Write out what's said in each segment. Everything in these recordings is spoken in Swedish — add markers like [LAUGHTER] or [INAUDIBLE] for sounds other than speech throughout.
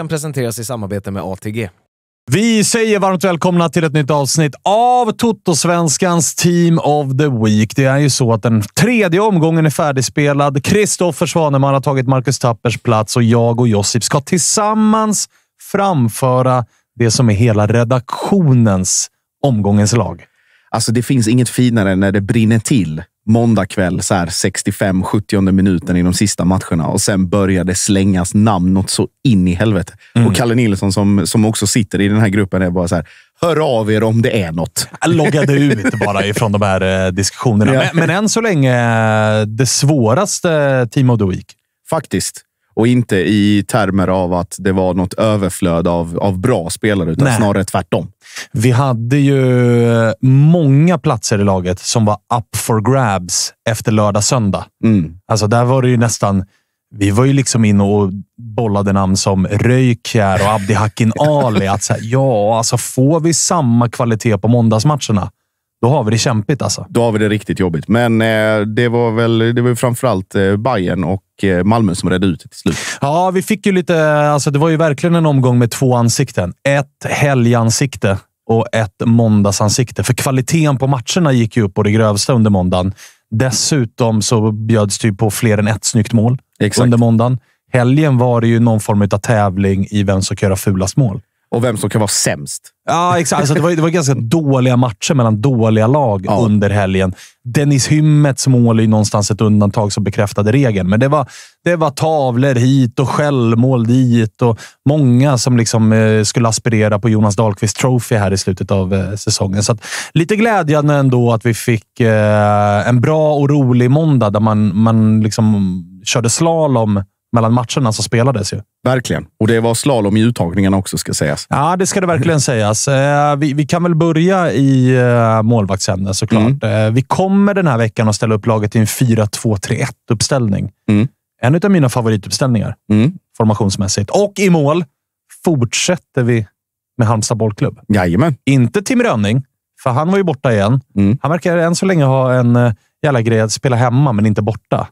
veckan presenteras i samarbete med ATG. Vi säger varmt välkomna till ett nytt avsnitt av Toto-svenskans Team of the Week. Det är ju så att den tredje omgången är färdigspelad. Kristoffer Svaneman har tagit Marcus Tappers plats och jag och Josip ska tillsammans framföra det som är hela redaktionens omgångens lag. Alltså, det finns inget finare när det brinner till måndag kväll, så här 65-70 minuten i de sista matcherna och sen började slängas namn något så in i helvete. Mm. Och Kalle Nilsson som, som också sitter i den här gruppen är bara så här. Hör av er om det är något. Jag loggade ut bara ifrån de här eh, diskussionerna. Ja. Men, men än så länge eh, det svåraste Team of the Week. Faktiskt. Och inte i termer av att det var något överflöd av, av bra spelare, utan Nej. snarare tvärtom. Vi hade ju eh, många platser i laget som var up for grabs efter lördag-söndag. Mm. Alltså, där var det ju nästan... Vi var ju liksom inne och bollade namn som Röjkjär och Abdi Hakin Ali. Att så här, ja, alltså får vi samma kvalitet på måndagsmatcherna? Då har vi det kämpigt alltså. Då har vi det riktigt jobbigt. Men eh, det var väl det var framförallt eh, Bayern och eh, Malmö som redde ut det till slut. Ja, vi fick ju lite... Alltså, det var ju verkligen en omgång med två ansikten. Ett helgansikte och ett måndagsansikte. För kvaliteten på matcherna gick ju upp på det grövsta under måndagen. Dessutom så bjöds det på fler än ett snyggt mål Exakt. under måndagen. Helgen var det ju någon form av tävling i vem som kan göra fulast mål. Och vem som kan vara sämst. Ja, exakt. Alltså, det, var, det var ganska dåliga matcher mellan dåliga lag ja. under helgen. Dennis Hymmets mål är ju någonstans ett undantag som bekräftade regeln, men det var, det var tavlor hit och självmål dit och många som liksom, eh, skulle aspirera på Jonas Dahlqvist Trophy här i slutet av eh, säsongen. Så att, lite glädjande ändå att vi fick eh, en bra och rolig måndag där man, man liksom körde slalom mellan matcherna som spelades. Ju. Verkligen. Och det var slalom i uttagningarna också, ska sägas. Ja, det ska det verkligen sägas. Eh, vi, vi kan väl börja i eh, målvaktsämnen såklart. Mm. Eh, vi kommer den här veckan att ställa upp laget i en 4-2-3-1-uppställning. Mm. En av mina favorituppställningar mm. formationsmässigt. Och i mål fortsätter vi med Halmstad bollklubb. Jajamän. Inte Tim Rönning, för han var ju borta igen. Mm. Han verkar än så länge ha en jävla grej att spela hemma, men inte borta.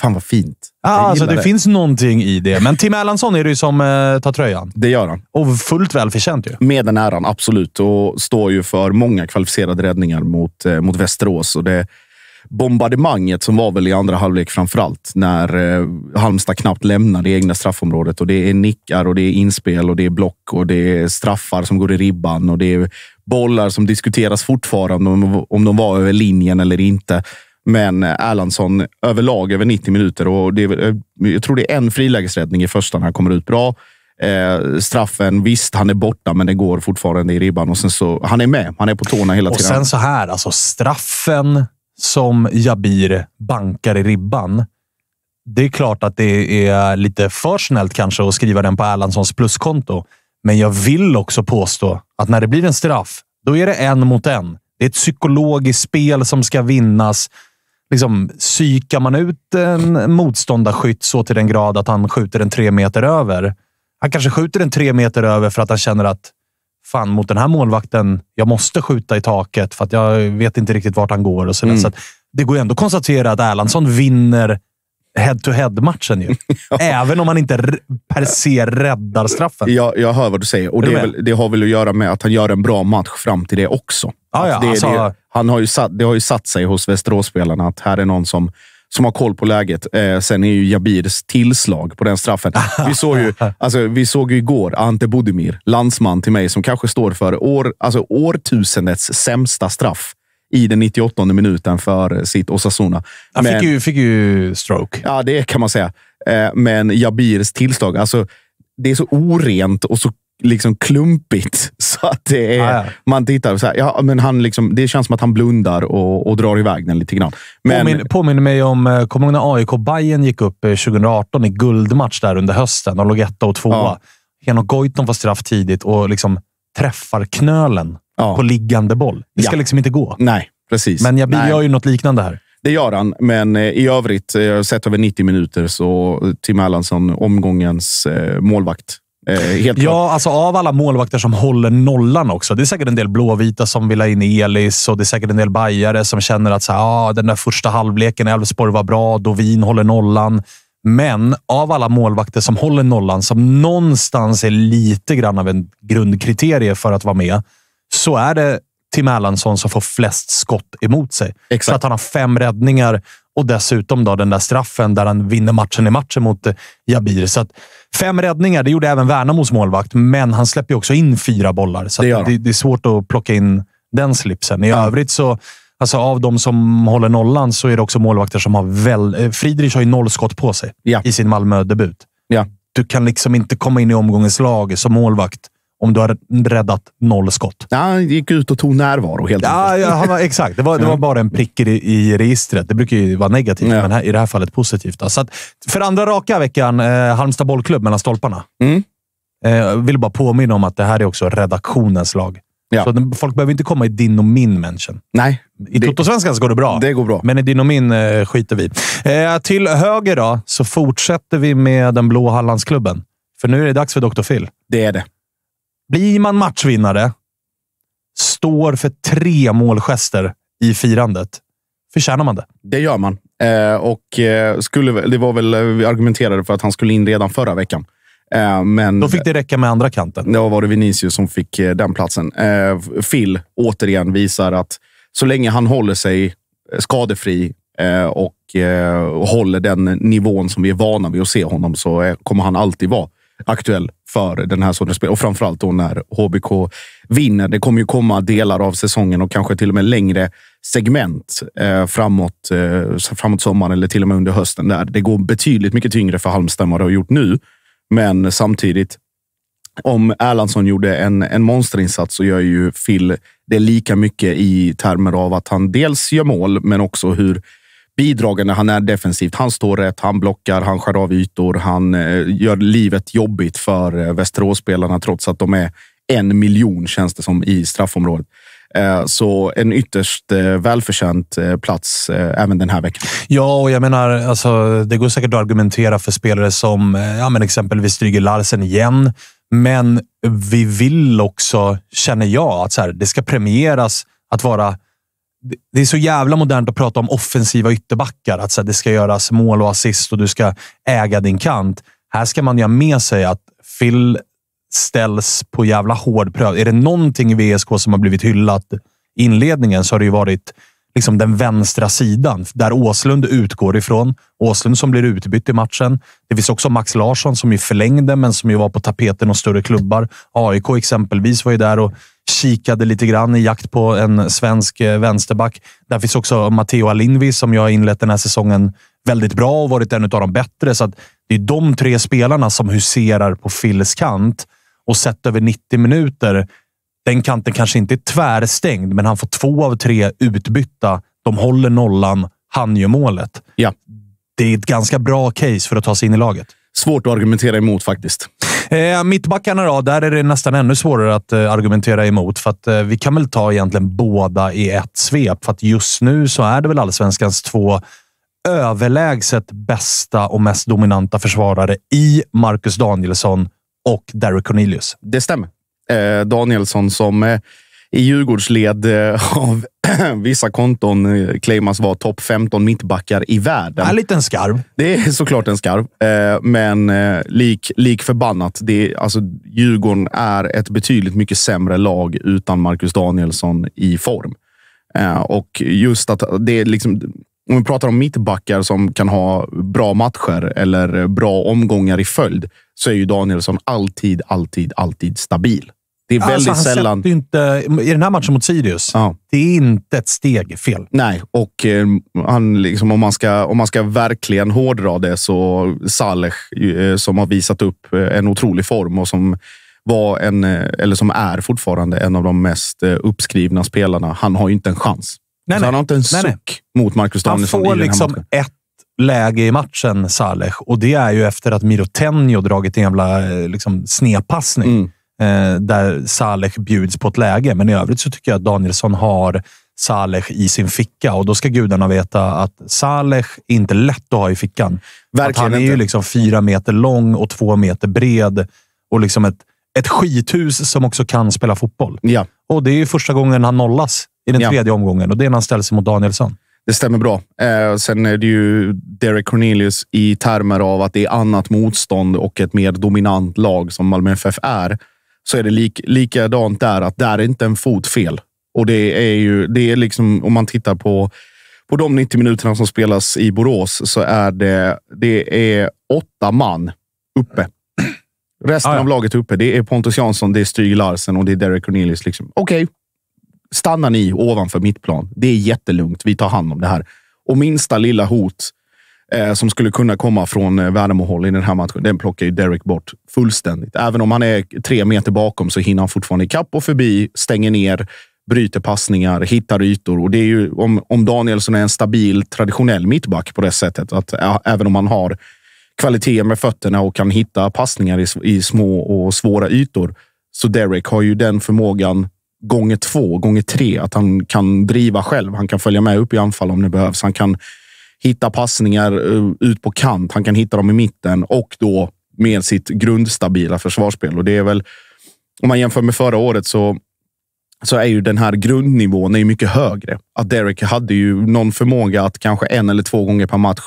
Fan vad fint. Ah, alltså, det, det, finns någonting i det. Men Tim Erlandsson är det ju som eh, tar tröjan. Det gör han. Och fullt välförtjänt ju. Med den äran, absolut. Och står ju för många kvalificerade räddningar mot, eh, mot Västerås. Och det bombardemanget som var väl i andra halvlek framför allt när eh, Halmstad knappt lämnar det egna straffområdet. Och Det är nickar och det är inspel och det är block och det är straffar som går i ribban och det är bollar som diskuteras fortfarande om om de var över linjen eller inte. Men eh, Erlandsson överlag över 90 minuter och det eh, jag tror det är en frilägesräddning i första när han kommer ut bra. Eh, straffen, visst, han är borta, men det går fortfarande i ribban. Och sen så, han är med. Han är på tårna hela tiden. Och sen så här, alltså straffen som Jabir bankar i ribban. Det är klart att det är lite för snällt kanske att skriva den på Erlandssons pluskonto, men jag vill också påstå att när det blir en straff, då är det en mot en. Det är ett psykologiskt spel som ska vinnas liksom, psykar man ut en motståndarskytt så till den grad att han skjuter en tre meter över. Han kanske skjuter en tre meter över för att han känner att fan, mot den här målvakten, jag måste skjuta i taket för att jag vet inte riktigt vart han går. Och Mm. Så det går ju ändå att konstatera att Erlandsson vinner head-to-head-matchen. ju. [LAUGHS] Även om han inte per se räddar straffen. Jag, jag hör vad du säger och det, väl, det, har väl att göra med att han gör en bra match fram till det också. Alltså- det, har ju satt, sig hos Västerås-spelarna att här är någon som som har koll på läget. Eh, sen är ju Jabirs tillslag på den straffen. [LAUGHS] Vi såg ju, alltså, vi såg ju igår Ante Budimir, landsman till mig, som kanske står för år, alltså, årtusendets sämsta straff i den 98 e minuten för sitt Osasuna. Han fick, ju, fick ju stroke. Ja, det kan man säga. Eh, men Jabirs tillslag. Alltså, det är så orent och så liksom klumpigt. [LAUGHS] Så att det är, ah, man tittar så här, ja, men han liksom, det känns som att han blundar och, och drar iväg den lite grann. Men, Påmin, påminner mig om, eh, kommer du ihåg när aik Bayern gick upp 2018 eh, i guldmatch där under hösten? De låg etta och tvåa. Ja. Henok Goitom får straff tidigt och liksom träffar knölen ja. på liggande boll. Det ska ja. liksom inte gå. Nej, precis. Men Jabi gör ju något liknande här. Det gör han, men eh, i övrigt, jag har sett över 90 minuter, så Tim Erlandsson, omgångens målvakt, Eh, ja, alltså av alla målvakter som håller nollan också. Det är säkert en del blåvita som vill ha in Elis och det är säkert en del bajare som känner att så här, ah, den där första halvleken i Elfsborg var bra. Dovin håller nollan. Men av alla målvakter som håller nollan, som någonstans är lite grann av en grundkriterie för att vara med, så är det Tim Erlandsson som får flest skott emot sig. Exakt. Så att han har fem räddningar och dessutom då den där straffen där han vinner matchen i matchen mot eh, Jabir. Så fem räddningar, det gjorde även Värnamos målvakt, men han släpper ju också in fyra bollar. Så det, det, det, är svårt att plocka in den slipsen. I ja. övrigt så, alltså av de som håller nollan, så är det också målvakter som har väl... Eh, Friedrich har ju noll skott på sig ja. i sin Malmö-debut. Ja. Du kan liksom inte komma in i omgångens lag som målvakt om du har räddat noll skott. Ja, han gick ut och tog närvaro helt ja, enkelt. Ja, var, exakt. Det var, det var bara en prick i, i registret. Det brukar ju vara negativt, ja. men här, i det här fallet positivt. Då. Så att, för andra raka veckan, eh, Halmstad bollklubb mellan stolparna. Mm. Eh, vill bara påminna om att det här är också redaktionens lag. Ja. Så folk behöver inte komma i din och min människa. Nej. I totosvenskan så går det bra. Det går bra. Men i din och min eh, skiter vi. Eh, till höger då, så fortsätter vi med den blå Hallandsklubben. För nu är det dags för Dr. Phil. Det är det. Blir man matchvinnare, står för tre målgester i firandet, förtjänar man det. Det gör man. Eh, och eh, skulle, det var väl, eh, vi argumenterade för att han skulle in redan förra veckan. Eh, men, Då fick det räcka med andra kanten. Då var det Vinicius som fick eh, den platsen. Eh, Phil, återigen, visar att så länge han håller sig skadefri och håller den nivån som vi är vana vid att se honom så kommer han alltid vara aktuell för den här sortens spel. Och framförallt då när HBK vinner. Det kommer ju komma delar av säsongen och kanske till och med längre segment eh, framåt, eh, framåt sommaren eller till och med under hösten. Där. Det går betydligt mycket tyngre för Halmstad än vad det har gjort nu. Men samtidigt, om Erlandsson gjorde en, en monsterinsats så gör ju Phil det lika mycket i termer av att han dels gör mål, men också hur bidragen när han är defensivt. Han står rätt, han blockar, han skär av ytor, han eh, gör livet jobbigt för eh, Västeråsspelarna trots att de är en miljon, känns det som, i straffområdet. Eh, så en ytterst välförtjänt plats även den här veckan. Ja, och jag menar, alltså, det går säkert att argumentera för spelare som ja, men exempelvis Stryger Larsen igen. Men vi vill också, känner jag, att så här, det ska premieras att vara det är så jävla modernt att prata om offensiva ytterbackar. Att så här, det ska göras mål och assist och du ska äga din kant. Här ska man ju ha med sig att Phil ställs på jävla hård pröv. Är det någonting i VSK som har blivit hyllat i inledningen så har det ju varit liksom den vänstra sidan där Åslund utgår ifrån. Åslund som blir utbytt i matchen. Det finns också Max Larsson som ju förlängde, men som ju var på tapeten och större klubbar. AIK exempelvis var ju där och kikade lite grann i jakt på en svensk eh, vänsterback. Där finns också Matteo Alinvi som jag har inlett den här säsongen väldigt bra och varit en av de bättre. Så det är de tre spelarna som huserar på Filles kant och sett över 90 minuter den kanten kanske inte är tvärstängd, men han får två av tre utbytta. De håller nollan. Han gör målet. Ja. Det är ett ganska bra case för att ta sig in i laget. Svårt att argumentera emot faktiskt. Eh, mittbackarna då, där är det nästan ännu svårare att eh, argumentera emot. För att eh, vi kan väl ta egentligen båda i ett svep. För att just nu så är det väl allsvenskans två överlägset bästa och mest dominanta försvarare i Marcus Danielsson och Derek Cornelius. Det stämmer. Eh, Danielsson som eh, i Djurgårdsled eh, av [CLEARS THROAT] vissa konton claimas vara topp 15 mittbackar i världen. En liten skarv. Det är såklart en skarv, men lik, lik förbannat. Det, alltså, Djurgården är ett betydligt mycket sämre lag utan Marcus Danielsson i form. Och just att det är liksom... Om vi pratar om mittbackar som kan ha bra matcher eller bra omgångar i följd så är ju Danielsson alltid, alltid, alltid stabil. Det är alltså, väldigt alltså, han sällan... Inte, I den här matchen mot Sirius, ja. det är inte ett steg fel. Nej, och eh, han, liksom, om, man ska, om man ska verkligen hårdra det så Saleh, eh, som har visat upp eh, en otrolig form och som var en, eh, eller som är fortfarande en av de mest eh, uppskrivna spelarna. Han har ju inte en chans. Nej, nej. Alltså, han har inte en suck nej. mot Marcus Danielsson. Han får liksom matchen. ett läge i matchen, Saleh, och det är ju efter att Miro Tenjo dragit en jävla liksom, snepassning. Mm. Eh, där Salech bjuds på ett läge. Men i övrigt så tycker jag att Danielsson har Salech i sin ficka och då ska gudarna veta att Saleh är inte lätt att ha i fickan. han är inte. ju liksom fyra meter lång och två meter bred och liksom ett, ett skithus som också kan spela fotboll. Ja. Och det är första gången han nollas i den ja. tredje omgången och det är när han ställs mot Danielsson. Det stämmer bra. Eh, sen är det ju Derek Cornelius i termer av att det är annat motstånd och ett mer dominant lag som Malmö FF är så är det lik, likadant där, att där är inte en fot fel. Och det är ju, det är liksom, om man tittar på, på de 90 minuterna som spelas i Borås så är det, det är åtta man uppe. Resten ah, ja. av laget är uppe. Det är Pontus Jansson, det är Stig Larsen och det är Derek Cornelius. Liksom. Okej, okay. stannar ni ovanför mittplan. Det är jättelugnt. Vi tar hand om det här. Och minsta lilla hot eh, som skulle kunna komma från eh, Värnamo-håll i den här matchen. Den plockar ju Derek bort fullständigt. Även om han är tre meter bakom så hinner han fortfarande ikapp och förbi, stänger ner, bryter passningar, hittar ytor. Och det är ju om, om Danielsson är en stabil, traditionell mittback på det sättet. Att ä, även om han har kvaliteter med fötterna och kan hitta passningar i, i små och svåra ytor, så Derek har ju den förmågan gånger två, gånger tre. Att han kan driva själv. Han kan följa med upp i anfall om det behövs. Han kan hitta passningar eh, ut på kant. Han kan hitta dem i mitten och då med sitt grundstabila försvarsspel. Och det är väl, om man jämför med förra året så, så är ju den här grundnivån är mycket högre. Att Derek hade ju någon förmåga att kanske en eller två gånger per match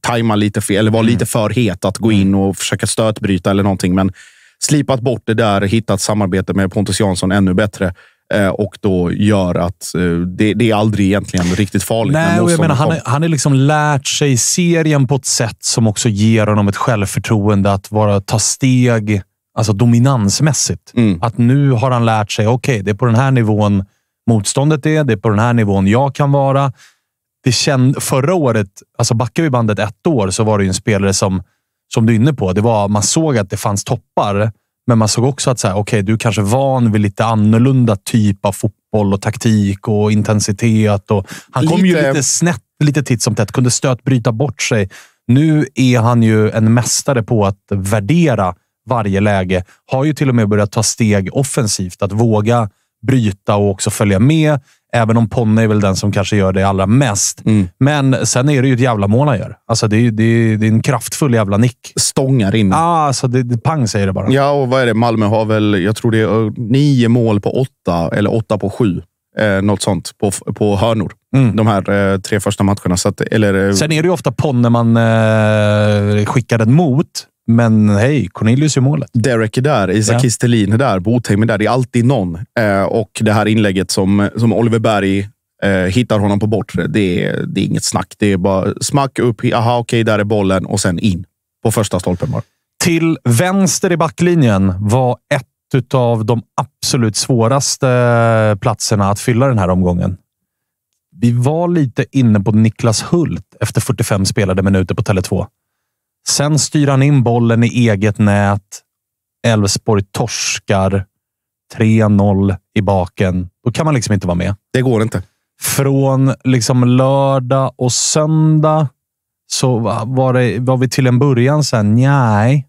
tajma lite fel eller vara mm. lite för het att gå in och försöka stötbryta eller någonting. Men slipat bort det där, hittat samarbete med Pontus Jansson ännu bättre. Eh, och då gör att eh, det, det, är aldrig egentligen riktigt farligt. Nej, och jag menar, han, är, han har liksom lärt sig serien på ett sätt som också ger honom ett självförtroende att vara, ta steg alltså dominansmässigt. Mm. Att nu har han lärt sig, okej, okay, det är på den här nivån motståndet är. Det är på den här nivån jag kan vara. Det känd, förra året, alltså backar vi bandet ett år, så var det en spelare som, som du är inne på, det var, man såg att det fanns toppar men man såg också att så här, okay, du kanske är van vid lite annorlunda typ av fotboll och taktik och intensitet. Och han lite... kom ju lite snett lite titt som tätt. Kunde stötbryta bort sig. Nu är han ju en mästare på att värdera varje läge. Har ju till och med börjat ta steg offensivt. Att våga bryta och också följa med. Även om Ponne är väl den som kanske gör det allra mest. Mm. Men sen är det ju ett jävla mål han gör. Alltså det, är, det, är, det är en kraftfull jävla nick. Stångar in. Ja, ah, alltså det, det, pang säger det bara. Ja, och vad är det? Malmö har väl, jag tror det är eh, nio mål på åtta, eller åtta på sju. Eh, något sånt på, på hörnor. Mm. De här eh, tre första matcherna. Så att, eller, eh, Sen är det ju ofta Ponne man eh, skickar den mot. Men hej, Cornelius är målet. Derek är där, Isak ja. Kistelin är där, Botheim är där. Det är alltid någon. Eh, och det här inlägget som, som Oliver Berg eh, hittar honom på bortre. Det är, det är inget snack. Det är bara smack upp. Aha, okej, okay, där är bollen och sen in på första stolpen bara. Till vänster i backlinjen var ett av de absolut svåraste platserna att fylla den här omgången. Vi var lite inne på Niklas Hult efter 45 spelade minuter på Tele2. Sen styr han in bollen i eget nät. Elfsborg torskar 3-0 i baken. Då kan man liksom inte vara med. Det går inte. Från liksom lördag och söndag så var, det, var vi till en början sen, nej.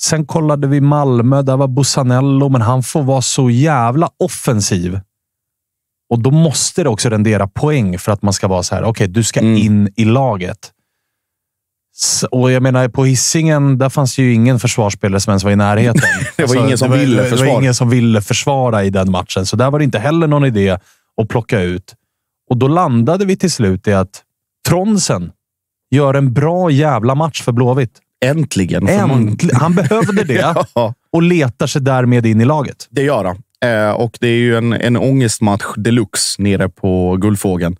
Sen kollade vi Malmö. Där var Bussanello, men han får vara så jävla offensiv. Och då måste det också rendera poäng för att man ska vara så här. Okej, okay, du ska mm. in i laget. Och jag menar, på hissingen där fanns ju ingen försvarsspelare som ens var i närheten. [LAUGHS] det, var alltså, ingen som det, var, det var ingen som ville försvara i den matchen, så där var det inte heller någon idé att plocka ut. Och då landade vi till slut i att Tronsen gör en bra jävla match för Blåvitt. Äntligen! Äntl han behövde [LAUGHS] det ja. och letar sig därmed in i laget. Det gör han. Eh, och det är ju en, en ångestmatch deluxe nere på Guldfågeln.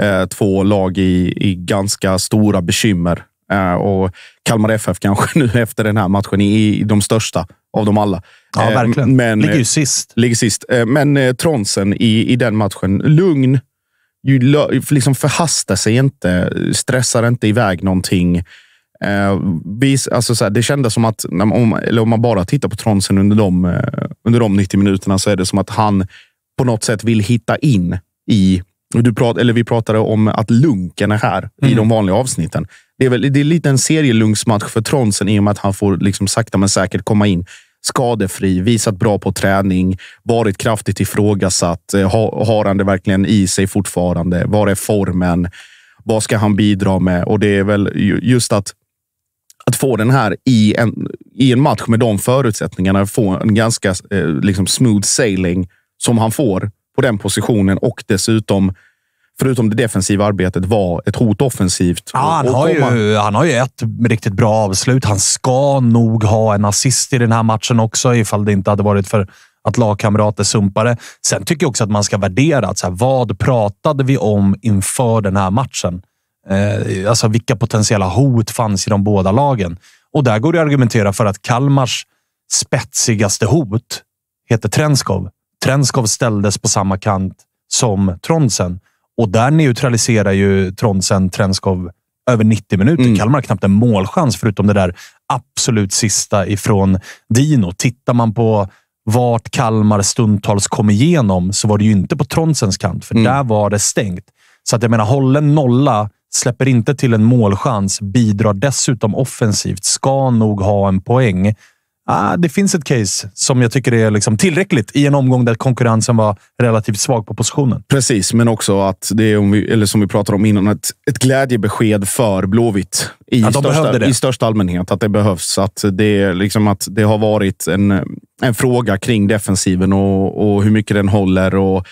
Eh, två lag i, i ganska stora bekymmer Eh, och Kalmar FF kanske [LAUGHS] nu efter den här matchen är de största av dem alla. Ja, eh, verkligen. Men, ligger ju eh, sist. Ligger sist. Men Tronsen i, i den matchen, lugn. Ju, liksom förhasta sig inte, stressar inte iväg någonting. alltså så här, det kändes som att, eller om man bara tittar på Tronsen under de, under de 90 minuterna, så är det som att han på något sätt vill hitta in i... Du prat, eller vi pratade om att lunken är här mm. i de vanliga avsnitten. Det är, väl, det är lite en serielungsmatch för Tronsen i och med att han får liksom sakta men säkert komma in skadefri, visat bra på träning, varit kraftigt ifrågasatt. Eh, ha, har han det verkligen i sig fortfarande? Var är formen? Vad ska han bidra med? Och det är väl just att, att få den här i en, i en match med de förutsättningarna, få en ganska eh, liksom smooth sailing som han får på den positionen och dessutom förutom det defensiva arbetet, var ett hot offensivt. Ja, han, har ju, han har ju ett riktigt bra avslut. Han ska nog ha en assist i den här matchen också, ifall det inte hade varit för att lagkamrater sumpade. Sen tycker jag också att man ska värdera. så här, vad pratade vi om inför den här matchen? Eh, alltså vilka potentiella hot fanns i de båda lagen? Och där går det att argumentera för att Kalmars spetsigaste hot heter Trenskov. Trenskov ställdes på samma kant som Tronsen och där neutraliserar ju Trondsen Trenskov över 90 minuter. Mm. Kalmar har knappt en målchans, förutom det där absolut sista ifrån Dino. Tittar man på vart Kalmar stundtals kom igenom så var det ju inte på Tronsens kant, för mm. där var det stängt. Så att jag menar, hållen nolla, släpper inte till en målchans, bidrar dessutom offensivt, ska nog ha en poäng. Ah, det finns ett case som jag tycker är liksom tillräckligt i en omgång där konkurrensen var relativt svag på positionen. Precis, men också att det är, eller som vi pratade om innan, ett, ett glädjebesked för Blåvitt i, ja, största, i största allmänhet. Att det behövs. Att det, liksom, att det har varit en, en fråga kring defensiven och, och hur mycket den håller. och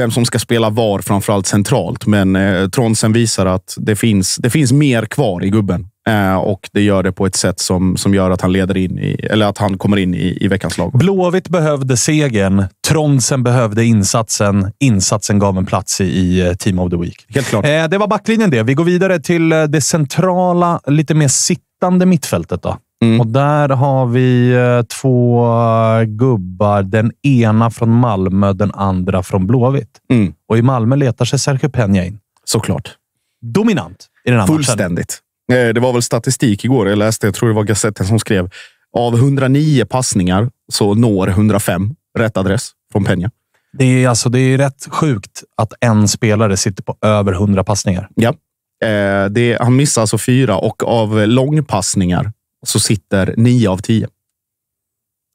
vem som ska spela var, framförallt centralt. Men eh, Tronsen visar att det finns, det finns mer kvar i gubben eh, och det gör det på ett sätt som, som gör att han, leder in i, eller att han kommer in i, i veckans lag. Blåvitt behövde segern. Tronsen behövde insatsen. Insatsen gav en plats i, i eh, Team of the Week. Helt klart. Eh, det var backlinjen det. Vi går vidare till eh, det centrala, lite mer sittande mittfältet. då. Mm. Och där har vi eh, två eh, gubbar. Den ena från Malmö, den andra från Blåvitt. Mm. Och i Malmö letar sig Sergio Peña in. Såklart. Dominant i den här Fullständigt. matchen. Eh, det var väl statistik igår. Jag läste, jag tror det var Gazetten som skrev. Av 109 passningar så når 105 rätt adress från Peña. Det är, alltså, det är rätt sjukt att en spelare sitter på över 100 passningar. Ja. Eh, det, han missar alltså fyra och av långpassningar så sitter nio av tio.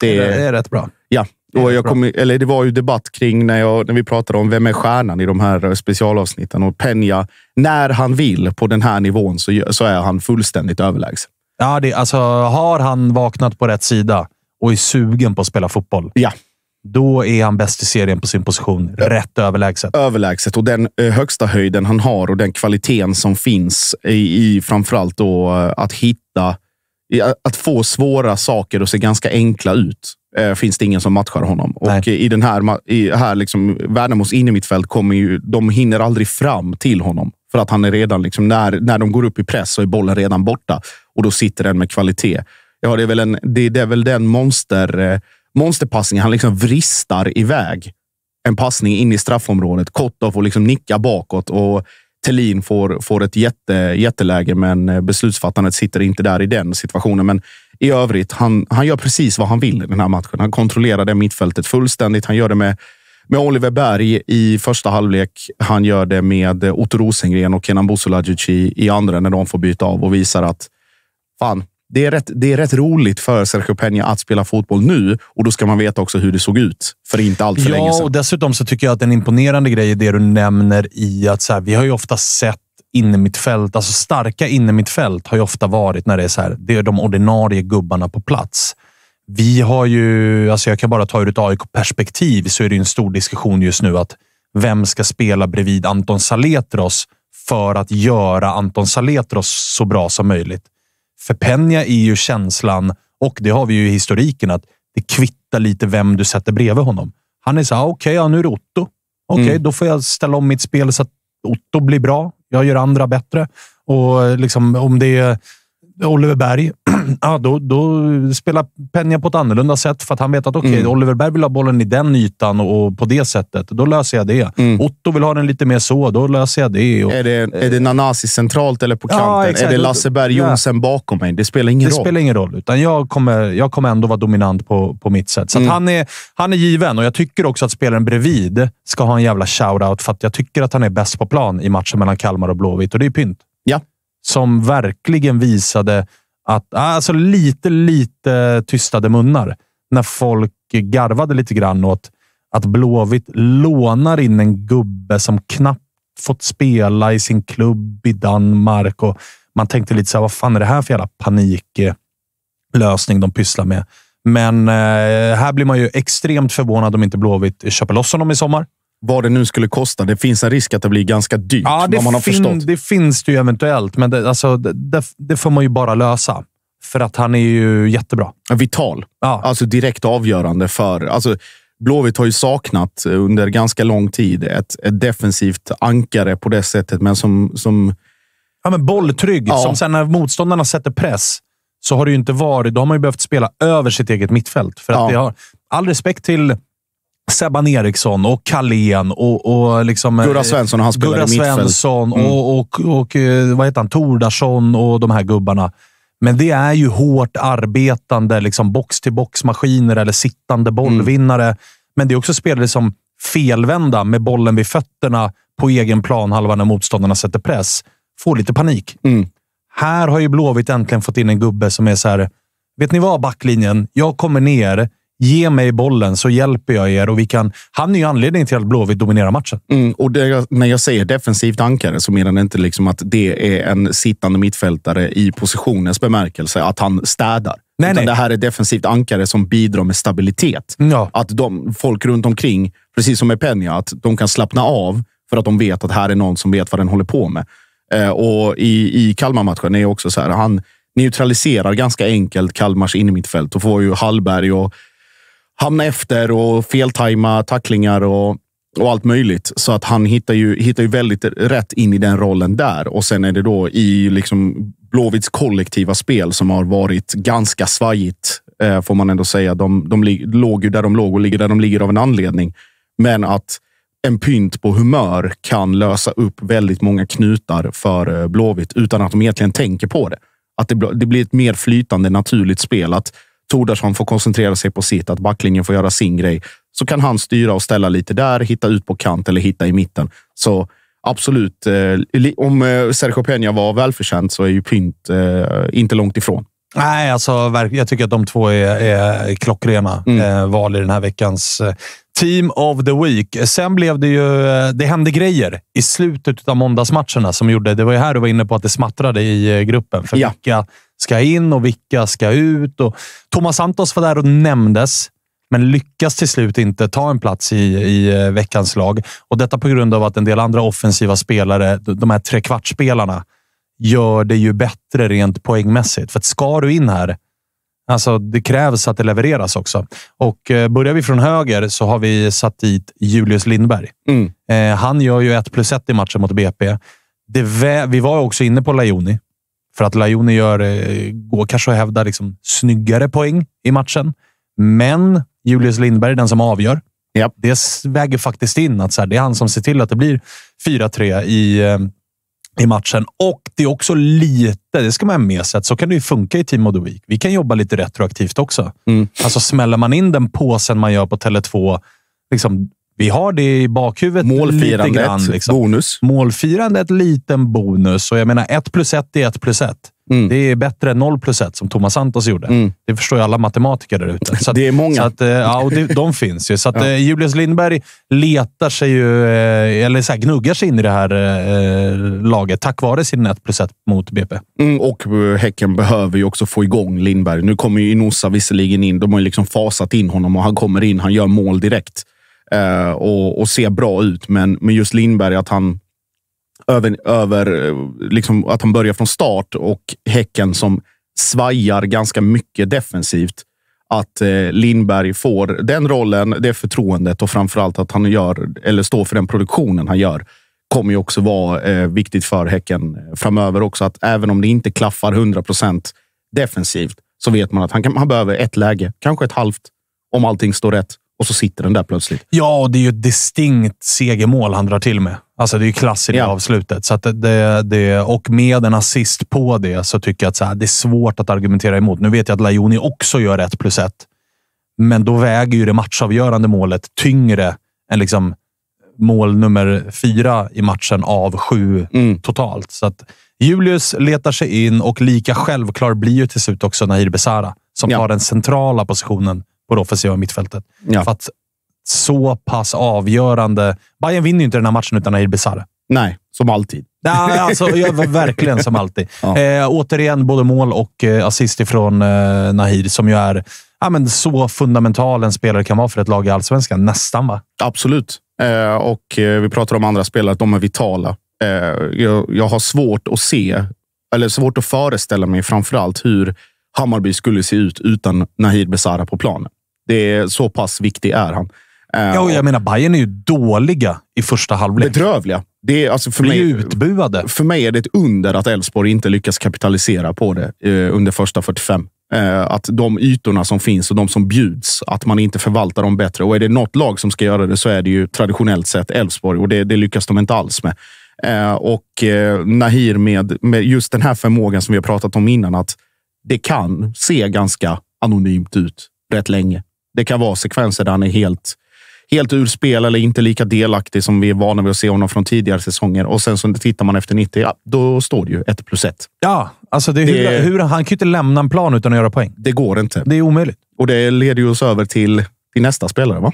Det, det är, rätt bra. Ja, och jag kom, eller det var ju debatt kring när, jag, när vi pratade om vem är stjärnan i de här eh, specialavsnitten och Penja. När han vill på den här nivån så, så är han fullständigt överlägsen. Ja, det, alltså, har han vaknat på rätt sida och är sugen på att spela fotboll. Ja. Då är han bäst i serien på sin position. Ja. Rätt överlägset. Överlägset och den eh, högsta höjden han har och den kvaliteten som finns i, i framförallt då eh, att hitta att få svåra saker att se ganska enkla ut eh, finns det ingen som matchar honom. Nej. Och i den här, här liksom, Värnamos innermittfält kommer ju, de hinner aldrig fram till honom. För att han är redan, liksom, när, när de går upp i press så är bollen redan borta och då sitter den med kvalitet. Ja, det är väl, en, det, det är väl den monster, eh, monsterpassningen. Han liksom vristar iväg en passning in i straffområdet. Kotov och liksom nicka bakåt. Och Tellin får, får ett jätte, jätteläge, men eh, beslutsfattandet sitter inte där i den situationen. Men i övrigt, han, han gör precis vad han vill i den här matchen. Han kontrollerar det mittfältet fullständigt. Han gör det med, med Oliver Berg i första halvlek. Han gör det med eh, Otto Rosengren och Kenan Bosulagic i, i andra när de får byta av och visar att fan, det är, rätt, det är rätt roligt för Sergio Peña att spela fotboll nu och då ska man veta också hur det såg ut för inte allt för ja, länge sedan. Och dessutom så tycker jag att en imponerande grej är det du nämner i att så här, vi har ju ofta sett innermittfält, alltså starka innermittfält har ju ofta varit när det är så här, det är de ordinarie gubbarna på plats. Vi har ju, alltså jag kan bara ta ur ett AIK-perspektiv, så är det en stor diskussion just nu att vem ska spela bredvid Anton Saletros för att göra Anton Saletros så bra som möjligt? För Peña är ju känslan, och det har vi ju i historiken, att det kvittar lite vem du sätter bredvid honom. Han är så här, ah, okej, okay, ja, nu är det Otto. Okej, okay, mm. då får jag ställa om mitt spel så att Otto blir bra. Jag gör andra bättre. Och liksom, om det är Oliver Berg, [CLEARS THROAT] ja, då, då spelar Penja på ett annorlunda sätt för att han vet att okay, mm. Oliver Berg vill ha bollen i den ytan och på det sättet. Då löser jag det. Mm. Otto vill ha den lite mer så. Då löser jag det. Och, är, det är det Nanasi centralt eller på kanten? Ja, är det Lasse Berg Jonsen ja. bakom mig? Det spelar ingen det roll. Det spelar ingen roll, utan jag kommer, jag kommer ändå vara dominant på, på mitt sätt. Så mm. han, är, han är given och jag tycker också att spelaren bredvid ska ha en jävla shout-out för att jag tycker att han är bäst på plan i matchen mellan Kalmar och Blåvitt och det är pynt som verkligen visade att... Ah, alltså lite, lite tystade munnar när folk garvade lite grann åt att Blåvitt lånar in en gubbe som knappt fått spela i sin klubb i Danmark. Och man tänkte lite så här, vad fan är det här för jävla paniklösning de pysslar med? Men eh, här blir man ju extremt förvånad om inte Blåvitt köper loss honom i sommar vad det nu skulle kosta. Det finns en risk att det blir ganska dyrt. Ja, det, man har fin förstått. det finns det ju eventuellt, men det, alltså, det, det får man ju bara lösa. För att han är ju jättebra. Vital. Ja. Alltså direkt avgörande för... Alltså, Blåvitt har ju saknat under ganska lång tid ett, ett defensivt ankare på det sättet, men som... som ja, men bolltrygg. Ja. Som sen när motståndarna sätter press så har det ju inte varit... Då har man ju behövt spela över sitt eget mittfält. För att ja. det har, all respekt till Sebban Eriksson och Kalén och, och liksom... Eh, Gurra Svensson och hans... Gurra Svensson mm. och, och, och, eh, vad heter han? Tordarsson och de här gubbarna. Men det är ju hårt arbetande liksom box-till-box-maskiner eller sittande mm. bollvinnare. Mm. Men det är också spelare som felvända med bollen vid fötterna på egen planhalva när motståndarna sätter press. Får lite panik. Mm. Här har ju Blåvitt äntligen fått in en gubbe som är så här, Vet ni vad, backlinjen? Jag kommer ner. Ge mig bollen så hjälper jag er och vi kan. Han är ju anledningen till att Blåvitt dominerar matchen. Mm, och det, när jag säger defensivt ankare så menar jag inte liksom att det är en sittande mittfältare i positionens bemärkelse, att han städar. Nej, nej. Det här är defensivt ankare som bidrar med stabilitet. Ja. Att de, folk runt omkring, precis som med Peña, att de kan slappna av för att de vet att här är någon som vet vad den håller på med. Eh, och i, i Kalmar-matchen är också så här, han neutraliserar ganska enkelt Kalmars innermittfält och får ju Hallberg och hamna efter och feltajma tacklingar och, och allt möjligt. Så att han hittar ju, hittar ju väldigt rätt in i den rollen där. Och sen är det då i liksom Blåvitts kollektiva spel som har varit ganska svajigt, eh, får man ändå säga. De, de låg ju där de låg och ligger där de ligger av en anledning. Men att en pynt på humör kan lösa upp väldigt många knutar för eh, Blåvitt utan att de egentligen tänker på det. Att det, det blir ett mer flytande, naturligt spel. Att Tordarsson får koncentrera sig på sitt, att backlinjen får göra sin grej. Så kan han styra och ställa lite där, hitta ut på kant eller hitta i mitten. Så absolut, eh, om eh, Sergio Peña var välförtjänt så är ju Pynt eh, inte långt ifrån. Nej, alltså, jag tycker att de två är, är klockrena mm. Eh, val i den här veckans eh, Team of the Week. Sen blev det ju... Det hände grejer i slutet av måndagsmatcherna som gjorde... Det var ju här du var inne på att det smattrade i gruppen. För ja. vilka ska in och vilka ska ut. Och Thomas Santos var där och nämndes, men lyckas till slut inte ta en plats i, i eh, veckans lag. Och Detta på grund av att en del andra offensiva spelare, de här trekvartsspelarna, gör det ju bättre rent poängmässigt. För att ska du in här, Alltså, det krävs att det levereras också. Och eh, Börjar vi från höger så har vi satt dit Julius Lindberg. Mm. Eh, han gör ju 1 plus 1 i matchen mot BP. Det vi var också inne på Lajoni. För att Lajoni gör, eh, går kanske att hävda liksom, snyggare poäng i matchen. Men Julius Lindberg är den som avgör. Yep. Det väger faktiskt in att så här, det är han som ser till att det blir 4-3 i, eh, i matchen. Och det är också lite, det ska man ha med sig, att så kan det ju funka i Team of the Week. Vi kan jobba lite retroaktivt också. Mm. Alltså smäller man in den påsen man gör på Tele2 liksom, vi har det i bakhuvudet. Målfirandet, lite grann, liksom. bonus. Målfirandet, liten bonus. Och jag menar, ett plus ett är ett plus ett. Mm. Det är bättre än 0 plus 1 som Thomas Santos gjorde. Mm. Det förstår ju alla matematiker där ute. det är många. Att, eh, ja, och det, de finns ju. Så att, ja. Eh, Julius Lindberg letar sig ju, eh, eller så här, gnuggar sig in i det här eh, laget tack vare sin 1 plus 1 mot BP. Mm, och Häcken behöver ju också få igång Lindberg. Nu kommer ju Inosa visserligen in. De har ju liksom fasat in honom och han kommer in. Han gör mål direkt eh, och, och ser bra ut. Men, men just Lindberg, att han över, över eh, liksom, att han börjar från start och Häcken som svajar ganska mycket defensivt. Att eh, Lindberg får den rollen, det förtroendet och framförallt att han gör, eller står för den produktionen han gör kommer ju också vara eh, viktigt för Häcken eh, framöver också. Att även om det inte klaffar 100 procent defensivt så vet man att han, kan, han behöver ett läge, kanske ett halvt, om allting står rätt och så sitter den där plötsligt. Ja, och det är ju ett distinkt segermål han drar till med. Alltså, det är ju klass i det ja. avslutet. Så det, det, och med en assist på det så tycker jag att här, det är svårt att argumentera emot. Nu vet jag att Lajoni också gör ett plus ett, men då väger ju det matchavgörande målet tyngre än liksom mål nummer fyra i matchen av sju mm. totalt. Så att Julius letar sig in och lika självklar blir ju till slut också Nahir Besara som ja. tar den centrala positionen på det offensiva mittfältet. Ja. För att så pass avgörande... Bayern vinner ju inte den här matchen utan Nair Besara. Nej, som alltid. Nej, alltså, ja, verkligen som alltid. [LAUGHS] Ja. Eh, återigen, både mål och eh, assist ifrån eh, Nahir, som ju är ja, men så fundamental en spelare kan vara för ett lag i Allsvenskan. Nästan, va? Absolut. Eh, och eh, vi pratar om andra spelare, att de är vitala. Eh, jag, jag, har svårt att se, eller svårt att föreställa mig framför allt hur Hammarby skulle se ut utan Nahir Besara på planen. Det är så pass viktig är han. Eh, ja, jag menar, Bayern är ju dåliga i första halvlek. Bedrövliga. Det är, alltså för mig, utbuade. För mig är det ett under att Elfsborg inte lyckas kapitalisera på det eh, under första 45. Eh, att de ytorna som finns och de som bjuds, att man inte förvaltar dem bättre. Och är det något lag som ska göra det så är det ju traditionellt sett Elfsborg och det, det, lyckas de inte alls med. Eh, och eh, Nahir med, med just den här förmågan som vi har pratat om innan, att det kan se ganska anonymt ut rätt länge. Det kan vara sekvenser där han är helt, helt ur spel eller inte lika delaktig som vi är vana vid att se honom från tidigare säsonger. Och sen så tittar man efter 90, ja, då står det ju 1 plus 1. Ja, alltså det, hur, det, hur, han kan ju inte lämna en plan utan att göra poäng. Det går inte. Det är omöjligt. Och det leder ju oss över till, till nästa spelare, va?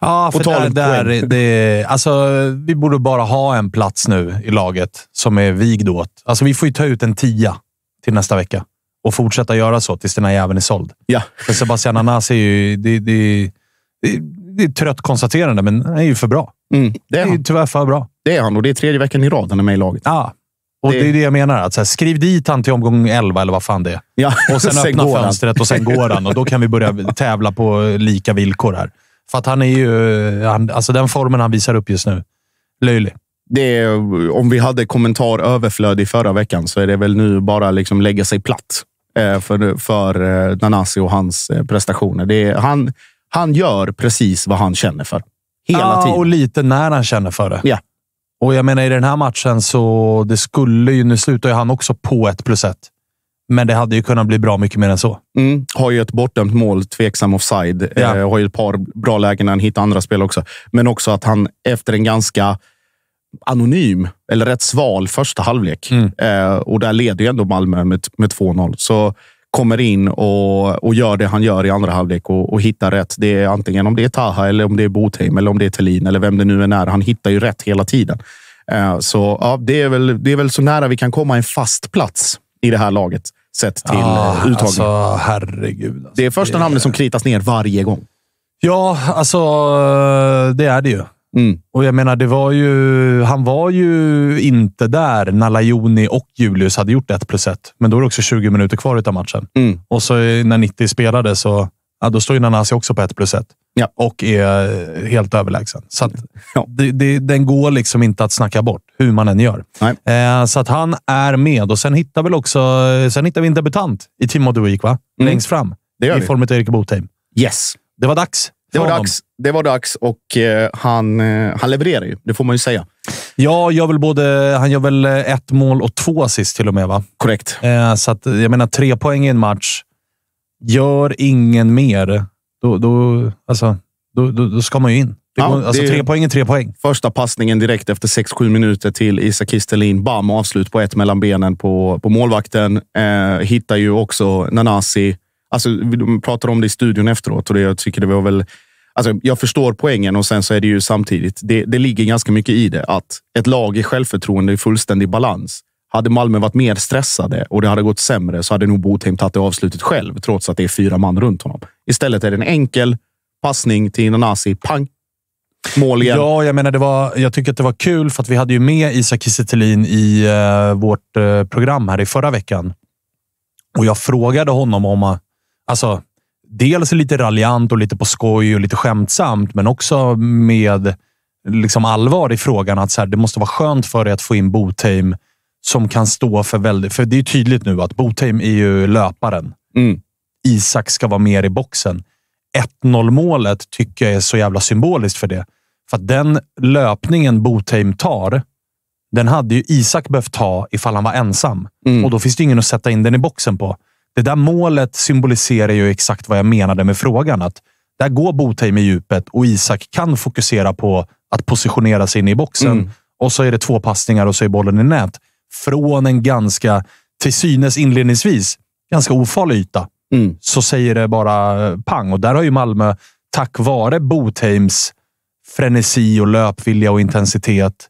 Ja, för där, där, det, alltså, vi borde bara ha en plats nu i laget som är vigd åt. Alltså, vi får ju ta ut en tia till nästa vecka och fortsätta göra så tills den här jäveln är såld. Ja. För Sebastian Anas är ju... Det, det, det, det är trött konstaterande, men han är ju för bra. Mm, det, är han. det är tyvärr för bra. Det är han och det är tredje veckan i rad han är med i laget. Ja, och det, är det jag menar. Att så här, skriv dit han till omgång 11 eller vad fan det är. Ja. Och sen, [LAUGHS] sen öppna fönstret och sen går han och då kan vi börja tävla på lika villkor här. För att han är ju... Han, alltså den formen han visar upp just nu. Löjlig. Det är, om vi hade kommentar överflöd i förra veckan så är det väl nu bara liksom lägga sig platt Eh, för, för eh, Nanasi och hans eh, prestationer. Är, han, han gör precis vad han känner för. Hela ja, tiden. och lite när han känner för det. Ja. Och jag menar, i den här matchen så det skulle ju... Nu slutar ju han också på ett plus ett. Men det hade ju kunnat bli bra mycket mer än så. Mm. Har ju ett bortdömt mål, tveksam offside. Ja. Eh, har ju ett par bra lägen när han hittar andra spel också. Men också att han efter en ganska anonym, eller rätt sval, första halvlek. Mm. Eh, och där leder ju ändå Malmö med, med 2-0. Så kommer in och, och gör det han gör i andra halvlek och, och hittar rätt. Det är antingen om det är Taha, eller om det är Botheim, eller om det är Tellin eller vem det nu än är. Han hittar ju rätt hela tiden. Eh, så ja, det, är väl, det är väl så nära vi kan komma en fast plats i det här laget sett till ah, eh, uttagning. Alltså, herregud. Alltså, det är första namnet som kritas ner varje gång. Ja, alltså eh, det är det ju. Mm. Och jag menar, det var ju, han var ju inte där när Lajoni och Julius hade gjort 1 plus 1. Men då är det också 20 minuter kvar av matchen. Mm. Och så när 90 spelade så ja, då står ju Nanasi också på 1 plus 1 ja. och är helt överlägsen. Så att, [LAUGHS] ja. det, det, den går liksom inte att snacka bort, hur man än gör. Eh, så att han är med och sen hittar, väl också, sen hittar vi en debutant i Team of va? Mm. längst fram. Det gör I form av Erik Botheim. Yes. Det var dags. Det var, dags, det var dags och eh, han, eh, han levererar ju. Det får man ju säga. Ja, gör väl både, han gör väl eh, ett mål och två assist till och med, va? Korrekt. Eh, så att, jag menar, tre poäng i en match. Gör ingen mer, då, då, alltså, då, då, då ska man ju in. Det går, ja, alltså, det tre poäng är tre poäng. Första passningen direkt efter 6-7 minuter till Isak Kistelin. Bam! Avslut på ett mellan benen på, på målvakten. Eh, hittar ju också Nanasi. Alltså, vi pratade om det i studion efteråt och det, jag tycker det var väl Alltså, jag förstår poängen och sen så är det ju samtidigt. Det, det ligger ganska mycket i det att ett lag i självförtroende i fullständig balans. Hade Malmö varit mer stressade och det hade gått sämre så hade nog Botheim tagit det avslutet själv, trots att det är fyra man runt honom. Istället är det en enkel passning till Inanasi. Pang! Mål igen. Ja, jag menar, det var, jag tycker att det var kul för att vi hade ju med Isak Kiese i eh, vårt eh, program här i förra veckan. Och jag frågade honom om... Alltså, dels lite raljant och lite på skoj och lite skämtsamt, men också med liksom allvar i frågan att så här, det måste vara skönt för dig att få in Botheim som kan stå för väldigt... För det är ju tydligt nu att Botheim är ju löparen. Mm. Isak ska vara mer i boxen. 1-0 målet tycker jag är så jävla symboliskt för det. För att den löpningen Botheim tar, den hade ju Isak behövt ta ifall han var ensam. Mm. Och då finns det ingen att sätta in den i boxen på. Det där målet symboliserar ju exakt vad jag menade med frågan. Att där går Botheim i djupet och Isak kan fokusera på att positionera sig inne i boxen. Mm. Och så är det två passningar och så är bollen i nät. Från en ganska, till synes inledningsvis, ganska ofarlig yta. Mm. Så säger det bara pang. Och där har ju Malmö, tack vare Botheims frenesi och löpvilja och intensitet,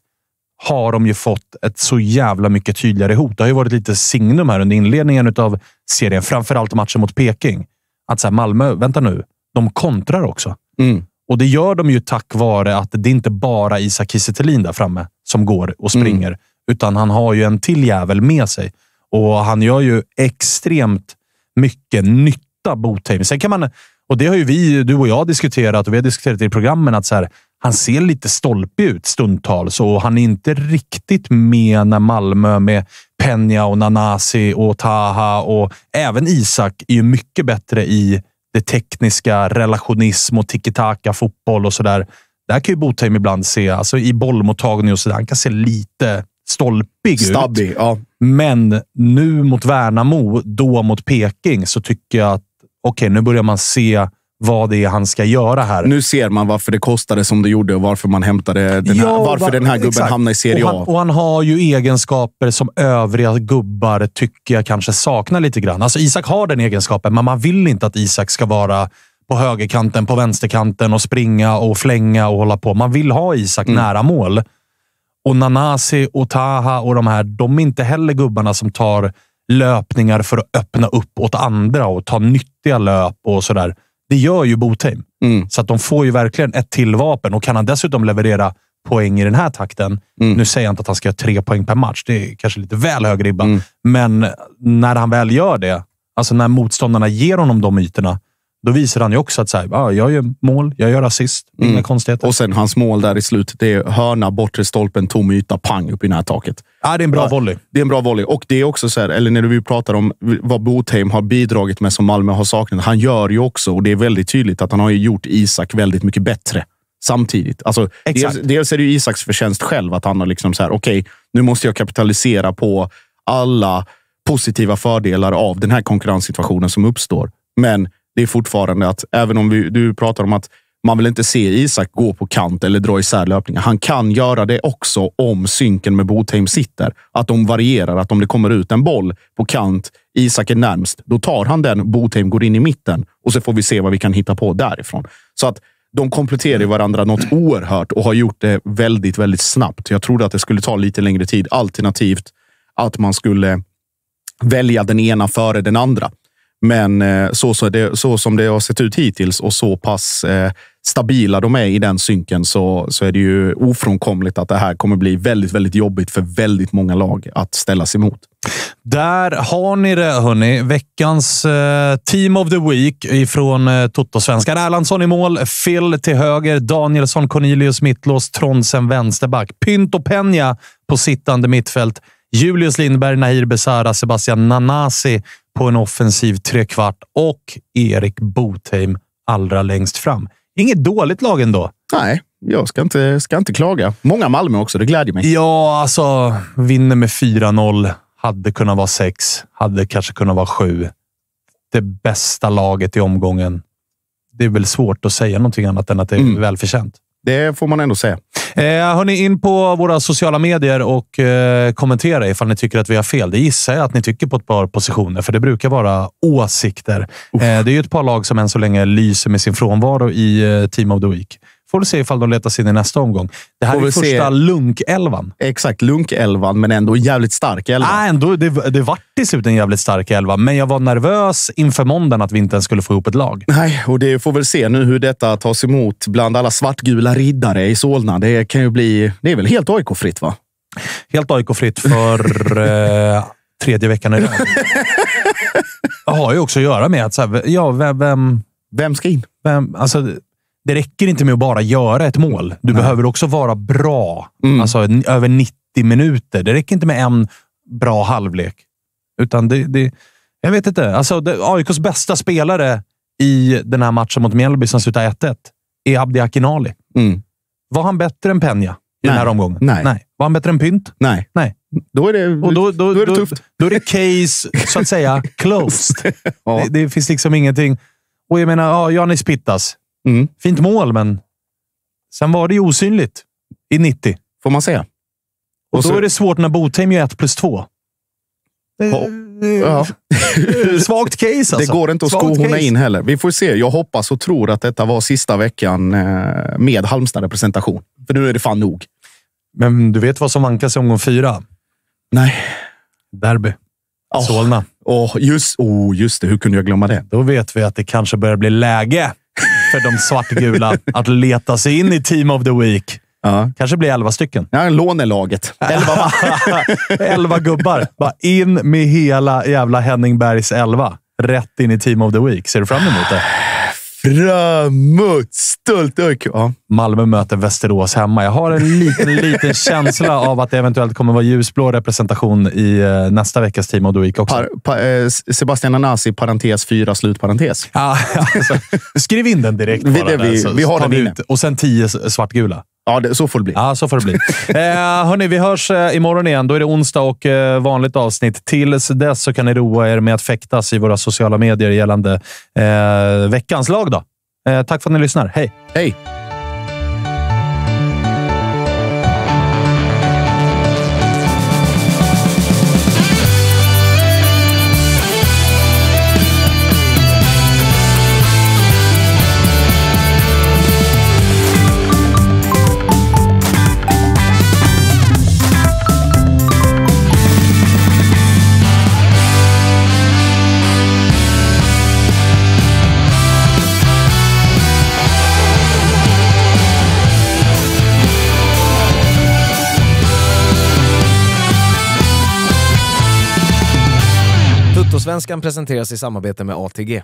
har de ju fått ett så jävla mycket tydligare hot. Det har ju varit lite signum här under inledningen av serien, framförallt matchen mot Peking. Att så här, Malmö, vänta nu, de kontrar också. Mm. Och det gör de ju tack vare att det inte bara är Isak Kiese där framme som går och springer, mm. utan han har ju en till jävel med sig. Och han gör ju extremt mycket nytta, Botheim. Sen kan man, och det har ju vi, du och jag, diskuterat och vi har diskuterat i programmen att så här, han ser lite stolpig ut stundtals och han är inte riktigt med när Malmö med Peña och Nanasi och Taha och även Isak är ju mycket bättre i det tekniska, relationism och tiki-taka, fotboll och sådär. Där kan ju Botheim ibland se, alltså i bollmottagning och sådär, han kan se lite stolpig Stabby, ut. Ja. Men nu mot Värnamo, då mot Peking, så tycker jag att okej, okay, nu börjar man se vad det är han ska göra här. Nu ser man varför det kostade som det gjorde och varför man hämtade den ja, här, varför var, den här gubben exakt. hamnade i Serie A. Och han, och han, har ju egenskaper som övriga gubbar tycker jag kanske saknar lite grann. Alltså Isak har den egenskapen, men man vill inte att Isak ska vara på högerkanten, på vänsterkanten och springa och flänga och hålla på. Man vill ha Isak mm. nära mål. Och Nanasi och Taha och de här, de är inte heller gubbarna som tar löpningar för att öppna upp åt andra och ta nyttiga löp och sådär. Det gör ju Botheim. Mm. Så att de får ju verkligen ett till vapen och kan han dessutom leverera poäng i den här takten. Mm. Nu säger jag inte att han ska göra tre poäng per match. Det är kanske lite väl hög ribba, mm. men när han väl gör det, alltså när motståndarna ger honom de ytorna, då visar han ju också att så här, ah, jag gör mål, jag gör assist. Inga mm. konstigheter. Och sen hans mål där i slutet. Det är hörna, bortre stolpen, tom yta, pang upp i nättaket. Ah, det är en bra ja, volley. Det är en bra volley. Och det är också så här, eller när vi pratar om vad Botheim har bidragit med som Malmö har saknat. Han gör ju också, och det är väldigt tydligt, att han har gjort Isak väldigt mycket bättre samtidigt. Alltså, dels, dels är det ju Isaks förtjänst själv att han har liksom så här, okej, okay, nu måste jag kapitalisera på alla positiva fördelar av den här konkurrenssituationen som uppstår. Men det är fortfarande att även om vi, du pratar om att man vill inte se Isak gå på kant eller dra isär löpningar. Han kan göra det också om synken med Botheim sitter. Att de varierar, att om det kommer ut en boll på kant, Isak är närmst, då tar han den, Botheim går in i mitten och så får vi se vad vi kan hitta på därifrån. Så att de kompletterar varandra något oerhört och har gjort det väldigt, väldigt snabbt. Jag trodde att det skulle ta lite längre tid, alternativt att man skulle välja den ena före den andra. Men eh, så, så, det, så, som det har sett ut hittills och så pass eh, stabila de är i den synken så, så är det ju ofrånkomligt att det här kommer bli väldigt, väldigt jobbigt för väldigt många lag att ställa sig emot. Där har ni det, hörni. Veckans eh, Team of the Week ifrån eh, Toto-svenskan. Erlandsson i mål, Phil till höger, Danielsson, Cornelius mittlås, Tronsen vänsterback, Pynt och Penja på sittande mittfält. Julius Lindberg, Nahir Besara, Sebastian Nanasi på en offensiv trekvart och Erik Botheim allra längst fram. Inget dåligt lag ändå. Nej, jag ska inte, ska inte klaga. Många Malmö också, det glädjer mig. Ja, alltså vinner med 4-0. Hade kunnat vara 6. Hade kanske kunnat vara 7. Det bästa laget i omgången. Det är väl svårt att säga någonting annat än att det är mm. välförtjänt. Det får man ändå säga. Eh, hörni, in på våra sociala medier och eh, kommentera ifall ni tycker att vi har fel. Det gissar jag att ni tycker på ett par positioner, för det brukar vara åsikter. Eh, det är ju ett par lag som än så länge lyser med sin frånvaro i eh, Team of the Week. Får vi se ifall de letar sig in i nästa omgång. Det här Får är första lunkelvan. Exakt, lunkelvan, men ändå jävligt stark elva. Ah, ändå, det, det vart till slut en jävligt stark elva, men jag var nervös inför måndagen att vi inte ens skulle få ihop ett lag. Nej, och det får väl se nu hur detta tas emot bland alla svartgula riddare i Solna. Det kan ju bli... Det är väl helt AIK-fritt, va? Helt AIK-fritt för [LAUGHS] eh, tredje veckan i rad. Det har ju också att göra med att så här, ja, vem, vem... Vem ska in? Vem, alltså, det räcker inte med att bara göra ett mål. Du Nej. behöver också vara bra. Mm. Alltså över 90 minuter. Det räcker inte med en bra halvlek. Utan det... det jag vet inte. Alltså, det, AIKs bästa spelare i den här matchen mot Mjällby som slutar 1-1 är Abdi Akinali. Mm. Var han bättre än Peña i den här omgången? Nej. Nej. Var han bättre än Pynt? Nej. Nej. Då är det, Och då, då, då är det tufft. Då, då, är det case, så att säga, [LAUGHS] closed. ja. det, det finns liksom ingenting. Och jag menar, ja, Janis Pittas. Mm. Fint mål, men sen var det ju osynligt i 90. Får man säga. Och, och då är det svårt när Botheim gör 1 plus 2. Ja. [LAUGHS] Svagt case alltså. Det går inte att skohorna in heller. Vi får se. Jag hoppas och tror att detta var sista veckan eh, med Halmstad-representation. För nu är det fan nog. Men du vet vad som vankas i omgång fyra? Nej. Derby. Oh. Solna. Oh, just, oh, just det. Hur kunde jag glömma det? Då vet vi att det kanske börjar bli läge för de svartgula att leta sig in i Team of the Week. Ja. Kanske blir elva stycken. Ja, lån är laget. Elva, [LAUGHS] elva gubbar. Bara in med hela jävla Henningbergs elva. Rätt in i Team of the Week. Ser du fram emot det? Framåt! Stolt ÖIK! Ja. Malmö möter Västerås hemma. Jag har en liten, [LAUGHS] liten känsla av att det eventuellt kommer vara ljusblå representation i eh, nästa veckas Team och Doik också. Par, pa, eh, Sebastian Anasi, parentes 4, slutparentes. Ja, [LAUGHS] alltså, skriv in den direkt. Vi, det, vi, så, vi har den inne. Ut, och sen 10 svartgula. Ja, det, så får det bli. Ja, så får det bli. [LAUGHS] eh, hörni, vi hörs eh, imorgon igen. Då är det onsdag och eh, vanligt avsnitt. Tills dess så kan ni roa er med att fäktas i våra sociala medier gällande eh, veckans lag. Då. Eh, tack för att ni lyssnar. Hej! Hej! Allsvenskan presenteras i samarbete med ATG.